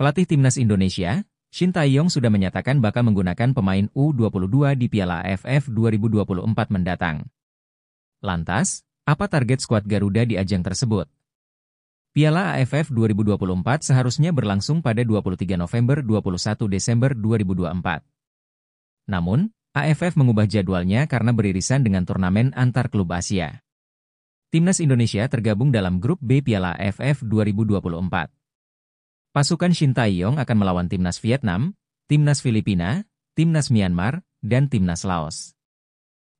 Pelatih Timnas Indonesia, Shin Tae-yong sudah menyatakan bakal menggunakan pemain U22 di Piala AFF 2024 mendatang. Lantas, apa target skuad Garuda di ajang tersebut? Piala AFF 2024 seharusnya berlangsung pada 23 November 21 Desember 2024. Namun, AFF mengubah jadwalnya karena beririsan dengan turnamen antar klub Asia. Timnas Indonesia tergabung dalam grup B Piala AFF 2024. Pasukan Shin Taeyong akan melawan timnas Vietnam, timnas Filipina, timnas Myanmar, dan timnas Laos.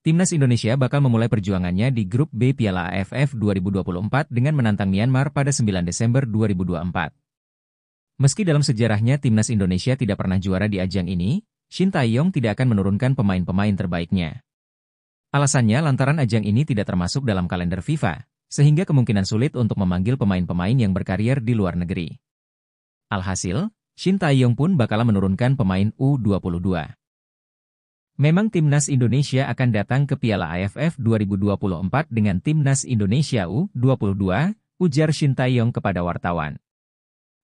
Timnas Indonesia bakal memulai perjuangannya di grup B Piala AFF 2024 dengan menantang Myanmar pada 9 Desember 2024. Meski dalam sejarahnya timnas Indonesia tidak pernah juara di ajang ini, Shin Taeyong tidak akan menurunkan pemain-pemain terbaiknya. Alasannya lantaran ajang ini tidak termasuk dalam kalender FIFA, sehingga kemungkinan sulit untuk memanggil pemain-pemain yang berkarier di luar negeri. Alhasil, Shin Taeyong pun bakal menurunkan pemain U22. Memang Timnas Indonesia akan datang ke Piala AFF 2024 dengan Timnas Indonesia U22, ujar Shin Taeyong kepada wartawan.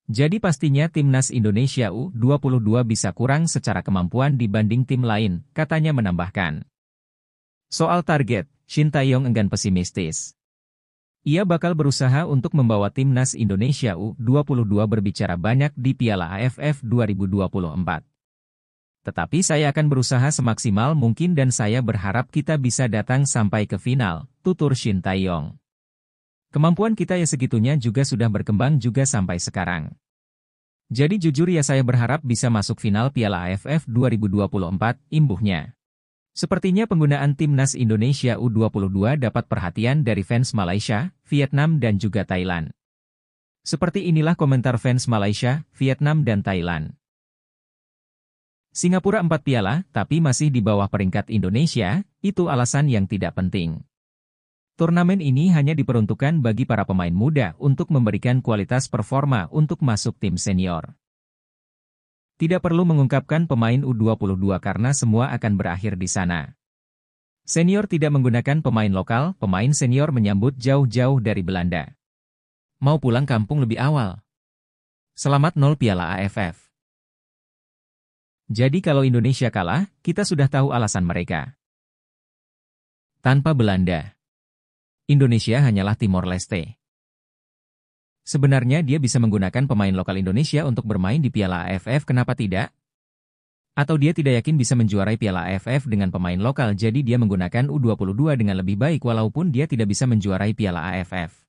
Jadi pastinya Timnas Indonesia U22 bisa kurang secara kemampuan dibanding tim lain, katanya menambahkan. Soal target, Shin Taeyong enggan pesimistis. Ia bakal berusaha untuk membawa timnas Indonesia U22 berbicara banyak di Piala AFF 2024. Tetapi saya akan berusaha semaksimal mungkin dan saya berharap kita bisa datang sampai ke final, tutur Shin Taeyong. Kemampuan kita ya segitunya juga sudah berkembang juga sampai sekarang. Jadi jujur ya saya berharap bisa masuk final Piala AFF 2024, imbuhnya. Sepertinya penggunaan timnas Indonesia U22 dapat perhatian dari fans Malaysia, Vietnam dan juga Thailand. Seperti inilah komentar fans Malaysia, Vietnam dan Thailand. Singapura empat piala, tapi masih di bawah peringkat Indonesia, itu alasan yang tidak penting. Turnamen ini hanya diperuntukkan bagi para pemain muda untuk memberikan kualitas performa untuk masuk tim senior. Tidak perlu mengungkapkan pemain U22 karena semua akan berakhir di sana. Senior tidak menggunakan pemain lokal, pemain senior menyambut jauh-jauh dari Belanda. Mau pulang kampung lebih awal. Selamat nol piala AFF. Jadi kalau Indonesia kalah, kita sudah tahu alasan mereka. Tanpa Belanda. Indonesia hanyalah Timor Leste. Sebenarnya dia bisa menggunakan pemain lokal Indonesia untuk bermain di Piala AFF kenapa tidak? Atau dia tidak yakin bisa menjuarai Piala AFF dengan pemain lokal jadi dia menggunakan U22 dengan lebih baik walaupun dia tidak bisa menjuarai Piala AFF.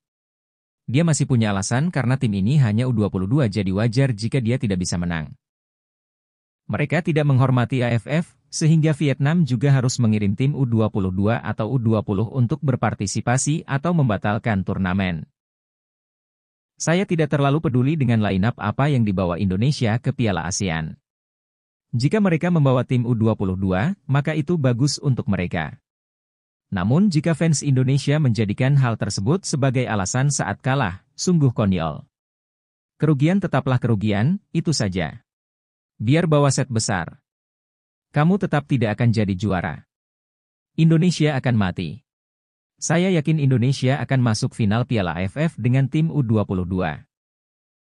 Dia masih punya alasan karena tim ini hanya U22 jadi wajar jika dia tidak bisa menang. Mereka tidak menghormati AFF, sehingga Vietnam juga harus mengirim tim U22 atau U20 untuk berpartisipasi atau membatalkan turnamen. Saya tidak terlalu peduli dengan line-up apa yang dibawa Indonesia ke Piala ASEAN. Jika mereka membawa tim U22, maka itu bagus untuk mereka. Namun jika fans Indonesia menjadikan hal tersebut sebagai alasan saat kalah, sungguh konyol. Kerugian tetaplah kerugian, itu saja. Biar bawa set besar. Kamu tetap tidak akan jadi juara. Indonesia akan mati. Saya yakin Indonesia akan masuk final Piala AFF dengan tim U22.